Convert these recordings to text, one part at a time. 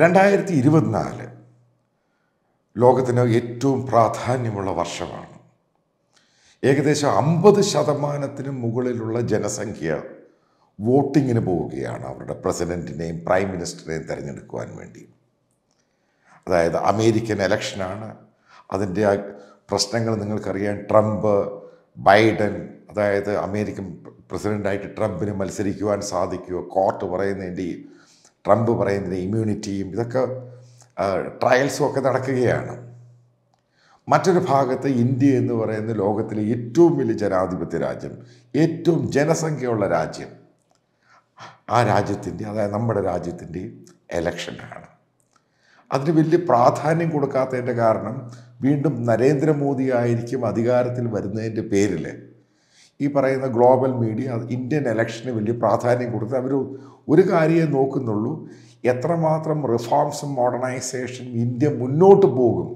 രണ്ടായിരത്തി ഇരുപത്തിനാല് ലോകത്തിന് ഏറ്റവും പ്രാധാന്യമുള്ള വർഷമാണ് ഏകദേശം അമ്പത് ശതമാനത്തിന് മുകളിലുള്ള ജനസംഖ്യ വോട്ടിങ്ങിന് പോവുകയാണ് അവരുടെ പ്രസിഡൻറ്റിനെയും പ്രൈം മിനിസ്റ്ററിനെയും തിരഞ്ഞെടുക്കുവാൻ വേണ്ടി അതായത് അമേരിക്കൻ ഇലക്ഷനാണ് അതിൻ്റെ പ്രശ്നങ്ങൾ നിങ്ങൾക്കറിയാം ട്രംപ് ബൈഡൻ അതായത് അമേരിക്കൻ പ്രസിഡൻ്റായിട്ട് ട്രംപിന് മത്സരിക്കുവാൻ സാധിക്കുമോ കോർട്ട് പറയുന്നതിൻ്റെ ട്രംപ് പറയുന്നത് ഇമ്മ്യൂണിറ്റിയും ഇതൊക്കെ ട്രയൽസും ഒക്കെ നടക്കുകയാണ് മറ്റൊരു ഭാഗത്ത് ഇന്ത്യ എന്ന് പറയുന്ന ലോകത്തിലെ ഏറ്റവും വലിയ ജനാധിപത്യ രാജ്യം ഏറ്റവും ജനസംഖ്യയുള്ള രാജ്യം ആ രാജ്യത്തിൻ്റെ അതായത് നമ്മുടെ രാജ്യത്തിൻ്റെ എലക്ഷനാണ് അതിന് വലിയ പ്രാധാന്യം കൊടുക്കാത്തതിൻ്റെ കാരണം വീണ്ടും നരേന്ദ്രമോദി ആയിരിക്കും അധികാരത്തിൽ വരുന്നതിൻ്റെ പേരിൽ ഈ പറയുന്ന ഗ്ലോബൽ മീഡിയ ഇന്ത്യൻ ഇലക്ഷന് വലിയ പ്രാധാന്യം കൊടുത്ത് അവർ ഒരു കാര്യമേ നോക്കുന്നുള്ളൂ എത്രമാത്രം റിഫോംസും മോഡേണൈസേഷൻ ഇന്ത്യ മുന്നോട്ട് പോകും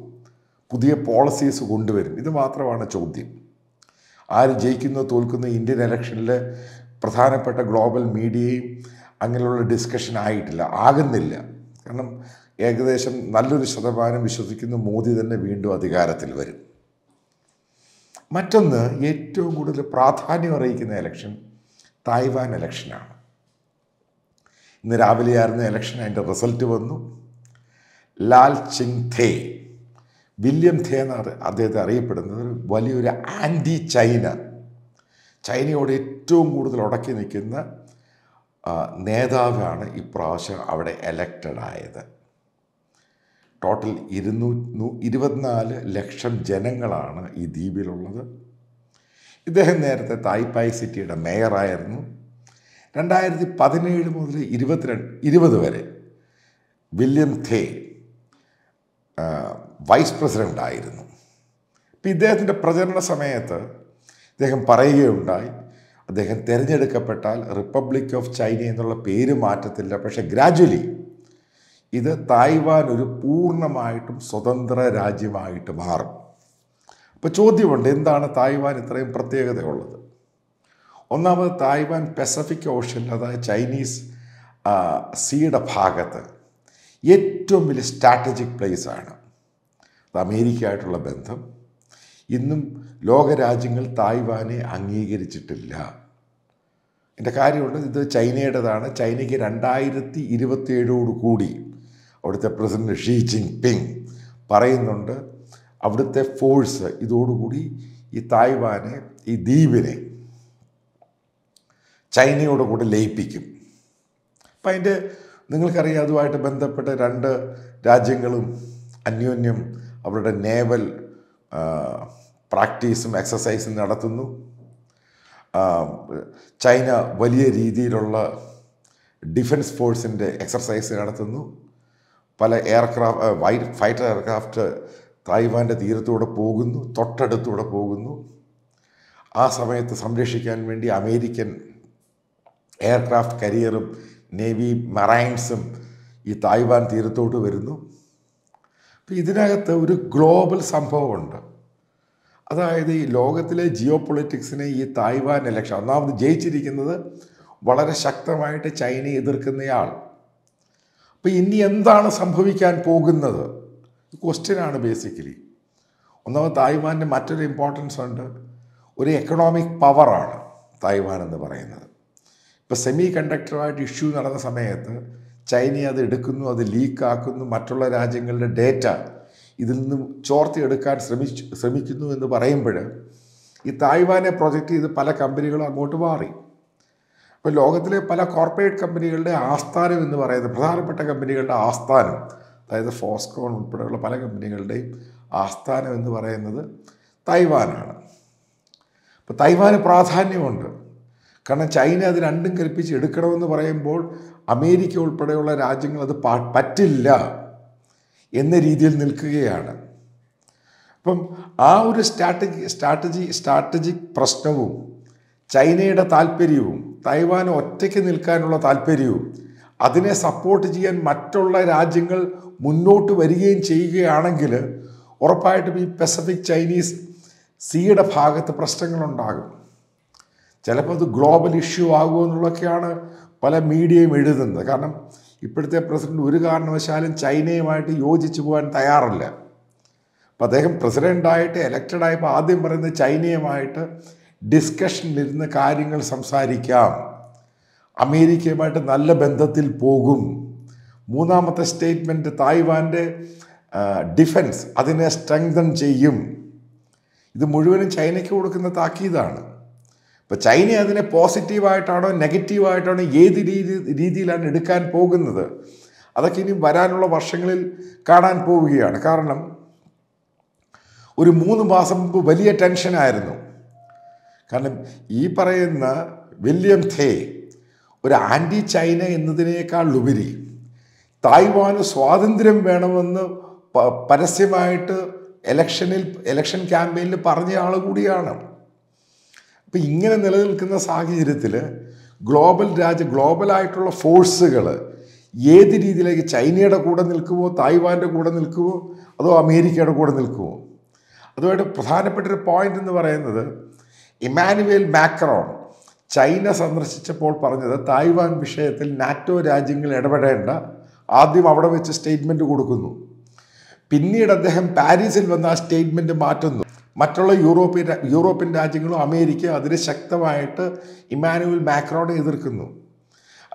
പുതിയ പോളിസീസ് കൊണ്ടുവരും ഇത് മാത്രമാണ് ചോദ്യം ആര് ജയിക്കുന്നു തോൽക്കുന്ന ഇന്ത്യൻ ഇലക്ഷനിൽ പ്രധാനപ്പെട്ട ഗ്ലോബൽ മീഡിയയും അങ്ങനെയുള്ള ഡിസ്കഷൻ ആയിട്ടില്ല ആകുന്നില്ല കാരണം ഏകദേശം നല്ലൊരു ശതമാനം വിശ്വസിക്കുന്ന മോദി തന്നെ വീണ്ടും അധികാരത്തിൽ വരും മറ്റൊന്ന് ഏറ്റവും കൂടുതൽ പ്രാധാന്യം അറിയിക്കുന്ന ഇലക്ഷൻ തായ്വാൻ ഇലക്ഷനാണ് ഇന്ന് രാവിലെയായിരുന്ന എലക്ഷൻ അതിൻ്റെ റിസൾട്ട് വന്നു ലാൽ ചിങ് ധേ വില്യം ധേ എന്നാണ് അദ്ദേഹത്തെ അറിയപ്പെടുന്നത് ഒരു വലിയൊരു ആൻറ്റി ചൈന ചൈനയോട് ഏറ്റവും കൂടുതൽ ഉടക്കി നിൽക്കുന്ന നേതാവാണ് ഇപ്രാവശ്യം അവിടെ എലക്റ്റഡ് ആയത് ടോട്ടൽ ഇരുന്നൂറ്റി ഇരുപത്തിനാല് ലക്ഷം ജനങ്ങളാണ് ഈ ദ്വീപിലുള്ളത് ഇദ്ദേഹം നേരത്തെ തായ്പായ് സിറ്റിയുടെ മേയറായിരുന്നു രണ്ടായിരത്തി പതിനേഴ് മുതൽ ഇരുപത്തിരണ്ട് ഇരുപത് വരെ വില്യം തേ വൈസ് പ്രസിഡൻ്റ് ആയിരുന്നു ഇപ്പം ഇദ്ദേഹത്തിൻ്റെ പ്രചരണ സമയത്ത് ഇദ്ദേഹം പറയുകയുണ്ടായി അദ്ദേഹം തിരഞ്ഞെടുക്കപ്പെട്ടാൽ റിപ്പബ്ലിക് ഓഫ് ചൈന എന്നുള്ള പേര് മാറ്റത്തില്ല പക്ഷേ ഗ്രാജ്വലി ഇത് തായ്വാൻ ഒരു പൂർണ്ണമായിട്ടും സ്വതന്ത്ര രാജ്യമായിട്ട് മാറും അപ്പോൾ ചോദ്യമുണ്ട് എന്താണ് തായ്വാൻ ഇത്രയും പ്രത്യേകതയുള്ളത് ഒന്നാമത് തായ്വാൻ പസഫിക് ഓഷൻ അതായത് ചൈനീസ് സീയുടെ ഭാഗത്ത് ഏറ്റവും വലിയ സ്ട്രാറ്റജിക് പ്ലേസ് ആണ് അത് അമേരിക്കയായിട്ടുള്ള ബന്ധം ഇന്നും ലോകരാജ്യങ്ങൾ തായ്വാനെ അംഗീകരിച്ചിട്ടില്ല എൻ്റെ കാര്യമുണ്ട് ഇത് ചൈനയുടേതാണ് ചൈനയ്ക്ക് രണ്ടായിരത്തി ഇരുപത്തിയേഴോട് കൂടി അവിടുത്തെ പ്രസിഡന്റ് ഷീ ജിങ് പിങ് പറയുന്നുണ്ട് അവിടുത്തെ ഫോഴ്സ് ഇതോടുകൂടി ഈ തായ്വാനെ ഈ ദ്വീപിനെ ചൈനയോട് കൂടെ ലയിപ്പിക്കും അപ്പം അതിൻ്റെ നിങ്ങൾക്കറിയാം അതുമായിട്ട് ബന്ധപ്പെട്ട രണ്ട് രാജ്യങ്ങളും അന്യോന്യം അവരുടെ നേവൽ പ്രാക്ടീസും എക്സസൈസും നടത്തുന്നു ചൈന വലിയ രീതിയിലുള്ള ഡിഫൻസ് ഫോഴ്സിൻ്റെ എക്സസൈസ് നടത്തുന്നു പല എയർക്രാഫ്റ്റ് ഫൈറ്റർ എയർക്രാഫ്റ്റ് തായ്വാൻ്റെ തീരത്തൂടെ പോകുന്നു തൊട്ടടുത്തൂടെ പോകുന്നു ആ സമയത്ത് സംരക്ഷിക്കാൻ വേണ്ടി അമേരിക്കൻ എയർക്രാഫ്റ്റ് കരിയറും നേവി മറൈൻസും ഈ തായ്വാൻ തീരത്തോട്ട് വരുന്നു അപ്പം ഇതിനകത്ത് ഒരു ഗ്ലോബൽ സംഭവമുണ്ട് അതായത് ഈ ലോകത്തിലെ ജിയോ പൊളിറ്റിക്സിനെ ഈ തായ്വാൻ ഇലക്ഷൻ ഒന്നാമത് ജയിച്ചിരിക്കുന്നത് വളരെ ശക്തമായിട്ട് ചൈനയെ എതിർക്കുന്നയാൾ അപ്പോൾ ഇനി എന്താണ് സംഭവിക്കാൻ പോകുന്നത് ക്വസ്റ്റ്യനാണ് ബേസിക്കലി ഒന്നാമത് തായ്വാൻ്റെ മറ്റൊരു ഇമ്പോർട്ടൻസ് ഉണ്ട് ഒരു എക്കണോമിക് പവറാണ് തായ്വാൻ എന്ന് പറയുന്നത് ഇപ്പോൾ സെമി കണ്ടക്ടറായിട്ട് ഇഷ്യൂ നടന്ന സമയത്ത് ചൈന അത് എടുക്കുന്നു അത് ലീക്കാക്കുന്നു മറ്റുള്ള രാജ്യങ്ങളുടെ ഡേറ്റ ഇതിൽ നിന്ന് ചോർത്തിയെടുക്കാൻ ശ്രമിച്ചു ശ്രമിക്കുന്നു എന്ന് പറയുമ്പോൾ ഈ തായ്വാനെ പ്രൊജക്റ്റ് ചെയ്ത് പല കമ്പനികളും അങ്ങോട്ട് മാറി ഇപ്പോൾ ലോകത്തിലെ പല കോർപ്പറേറ്റ് കമ്പനികളുടെ ആസ്ഥാനം എന്ന് പറയുന്നത് പ്രധാനപ്പെട്ട കമ്പനികളുടെ ആസ്ഥാനം അതായത് ഫോസ്കോൺ ഉൾപ്പെടെയുള്ള പല കമ്പനികളുടെയും ആസ്ഥാനം എന്ന് പറയുന്നത് തൈവാനാണ് അപ്പോൾ തൈവാന് പ്രാധാന്യമുണ്ട് കാരണം ചൈന അത് രണ്ടും കൽപ്പിച്ച് എടുക്കണമെന്ന് പറയുമ്പോൾ അമേരിക്ക ഉൾപ്പെടെയുള്ള രാജ്യങ്ങൾ അത് പറ്റില്ല എന്ന രീതിയിൽ നിൽക്കുകയാണ് അപ്പം ആ ഒരു സ്ട്രാറ്റജി സ്ട്രാറ്റജി സ്ട്രാറ്റജിക് പ്രശ്നവും ചൈനയുടെ താല്പര്യവും തായ്വാൻ ഒറ്റയ്ക്ക് നിൽക്കാനുള്ള താല്പര്യവും അതിനെ സപ്പോർട്ട് ചെയ്യാൻ മറ്റുള്ള രാജ്യങ്ങൾ മുന്നോട്ട് വരികയും ചെയ്യുകയാണെങ്കിൽ ഉറപ്പായിട്ടും ഈ പസഫിക് ചൈനീസ് സീയുടെ ഭാഗത്ത് പ്രശ്നങ്ങളുണ്ടാകും ചിലപ്പോൾ അത് ഗ്ലോബൽ ഇഷ്യൂ ആകുമെന്നുള്ളതൊക്കെയാണ് പല മീഡിയയും എഴുതുന്നത് കാരണം ഇപ്പോഴത്തെ പ്രസിഡന്റ് ഒരു കാരണവശാലും ചൈനയുമായിട്ട് യോജിച്ചു പോകാൻ തയ്യാറല്ല അപ്പം അദ്ദേഹം പ്രസിഡൻ്റായിട്ട് ആയപ്പോൾ ആദ്യം പറയുന്നത് ചൈനയുമായിട്ട് ഡിസ്കഷനിലിരുന്ന് കാര്യങ്ങൾ സംസാരിക്കാം അമേരിക്കയുമായിട്ട് നല്ല ബന്ധത്തിൽ പോകും മൂന്നാമത്തെ സ്റ്റേറ്റ്മെൻറ്റ് തായ്വാൻ്റെ ഡിഫൻസ് അതിനെ സ്ട്രെങ്തൻ ചെയ്യും ഇത് മുഴുവനും ചൈനയ്ക്ക് കൊടുക്കുന്ന താക്കീതാണ് ഇപ്പോൾ ചൈന അതിനെ പോസിറ്റീവായിട്ടാണോ നെഗറ്റീവായിട്ടാണോ ഏത് രീതി രീതിയിലാണ് എടുക്കാൻ പോകുന്നത് അതൊക്കെ ഇനി വരാനുള്ള വർഷങ്ങളിൽ കാണാൻ പോവുകയാണ് കാരണം ഒരു മൂന്ന് മാസം മുമ്പ് വലിയ ടെൻഷനായിരുന്നു കാരണം ഈ പറയുന്ന വില്യം ഥേ ഒരു ആൻറ്റി ചൈന എന്നതിനേക്കാളുപരി തായ്വാന് സ്വാതന്ത്ര്യം വേണമെന്ന് പരസ്യമായിട്ട് എലക്ഷനിൽ എലക്ഷൻ ക്യാമ്പയിനിൽ പറഞ്ഞ ആൾ കൂടിയാണ് അപ്പം ഇങ്ങനെ നിലനിൽക്കുന്ന സാഹചര്യത്തിൽ ഗ്ലോബൽ രാജ്യ ഗ്ലോബലായിട്ടുള്ള ഫോഴ്സുകൾ ഏത് രീതിയിലേക്ക് ചൈനയുടെ കൂടെ നിൽക്കുമോ തായ്വാൻ്റെ കൂടെ നിൽക്കുമോ അതോ അമേരിക്കയുടെ കൂടെ നിൽക്കുമോ അതുമായിട്ട് പ്രധാനപ്പെട്ടൊരു പോയിന്റ് എന്ന് പറയുന്നത് ഇമാനുവേൽ മാക്രോൺ ചൈന സന്ദർശിച്ചപ്പോൾ പറഞ്ഞത് തായ്വാൻ വിഷയത്തിൽ നാറ്റോ രാജ്യങ്ങൾ ഇടപെടേണ്ട ആദ്യം അവിടെ വെച്ച് സ്റ്റേറ്റ്മെൻറ്റ് കൊടുക്കുന്നു പിന്നീട് അദ്ദേഹം പാരീസിൽ വന്ന് ആ സ്റ്റേറ്റ്മെൻറ്റ് മാറ്റുന്നു മറ്റുള്ള യൂറോപ്യൻ യൂറോപ്യൻ രാജ്യങ്ങളും അമേരിക്ക അതിന് ശക്തമായിട്ട് ഇമാനുവൽ മാക്രോണെ എതിർക്കുന്നു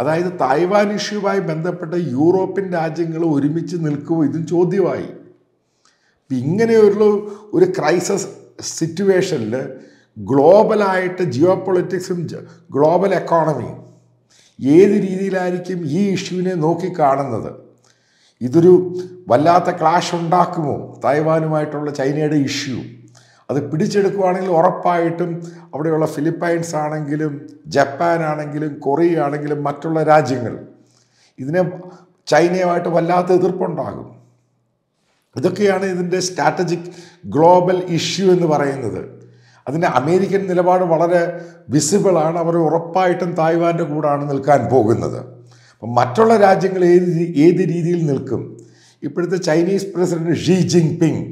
അതായത് തായ്വാൻ ഇഷ്യൂമായി ബന്ധപ്പെട്ട യൂറോപ്യൻ രാജ്യങ്ങൾ ഒരുമിച്ച് നിൽക്കുമോ ഇതും ചോദ്യമായി ഇങ്ങനെയുള്ള ഒരു ഒരു ക്രൈസസ് സിറ്റുവേഷനിൽ ഗ്ലോബലായിട്ട് ജിയോ പൊളിറ്റിക്സും ഗ്ലോബൽ എക്കോണമിയും ഏത് രീതിയിലായിരിക്കും ഈ ഇഷ്യൂവിനെ നോക്കിക്കാണുന്നത് ഇതൊരു വല്ലാത്ത ക്ലാഷ് ഉണ്ടാക്കുമോ തായ്വാനുമായിട്ടുള്ള ചൈനയുടെ ഇഷ്യൂ അത് പിടിച്ചെടുക്കുവാണെങ്കിൽ ഉറപ്പായിട്ടും അവിടെയുള്ള ഫിലിപ്പൈൻസ് ആണെങ്കിലും ജപ്പാൻ ആണെങ്കിലും കൊറിയ ആണെങ്കിലും മറ്റുള്ള രാജ്യങ്ങൾ ഇതിനെ ചൈനയുമായിട്ട് വല്ലാത്ത എതിർപ്പുണ്ടാകും ഇതൊക്കെയാണ് ഇതിൻ്റെ സ്ട്രാറ്റജിക് ഗ്ലോബൽ ഇഷ്യൂ എന്ന് പറയുന്നത് അതിന് അമേരിക്കൻ നിലപാട് വളരെ വിസിബിളാണ് അവർ ഉറപ്പായിട്ടും തായ്വാൻ്റെ കൂടാണ് നിൽക്കാൻ പോകുന്നത് അപ്പം മറ്റുള്ള രാജ്യങ്ങൾ ഏത് ഏത് രീതിയിൽ നിൽക്കും ഇപ്പോഴത്തെ Chinese president Xi Jinping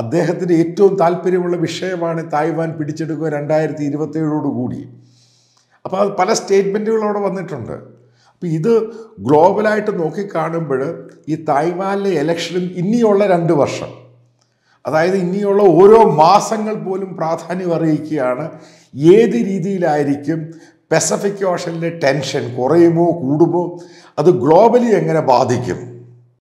അദ്ദേഹത്തിന് ഏറ്റവും താല്പര്യമുള്ള വിഷയമാണ് തായ്വാൻ പിടിച്ചെടുക്കുക രണ്ടായിരത്തി കൂടി അപ്പോൾ അത് പല സ്റ്റേറ്റ്മെൻറ്റുകൾ അവിടെ വന്നിട്ടുണ്ട് അപ്പോൾ ഇത് ഗ്ലോബലായിട്ട് നോക്കിക്കാണുമ്പോൾ ഈ തായ്വാനിലെ ഇലക്ഷനും ഇനിയുള്ള രണ്ട് വർഷം അതായത് ഇനിയുള്ള ഓരോ മാസങ്ങൾ പോലും പ്രാധാന്യം അറിയിക്കുകയാണ് ഏത് രീതിയിലായിരിക്കും പെസഫിക് ഓഷനിലെ ടെൻഷൻ കുറയുമോ കൂടുമോ അത് ഗ്ലോബലി എങ്ങനെ ബാധിക്കും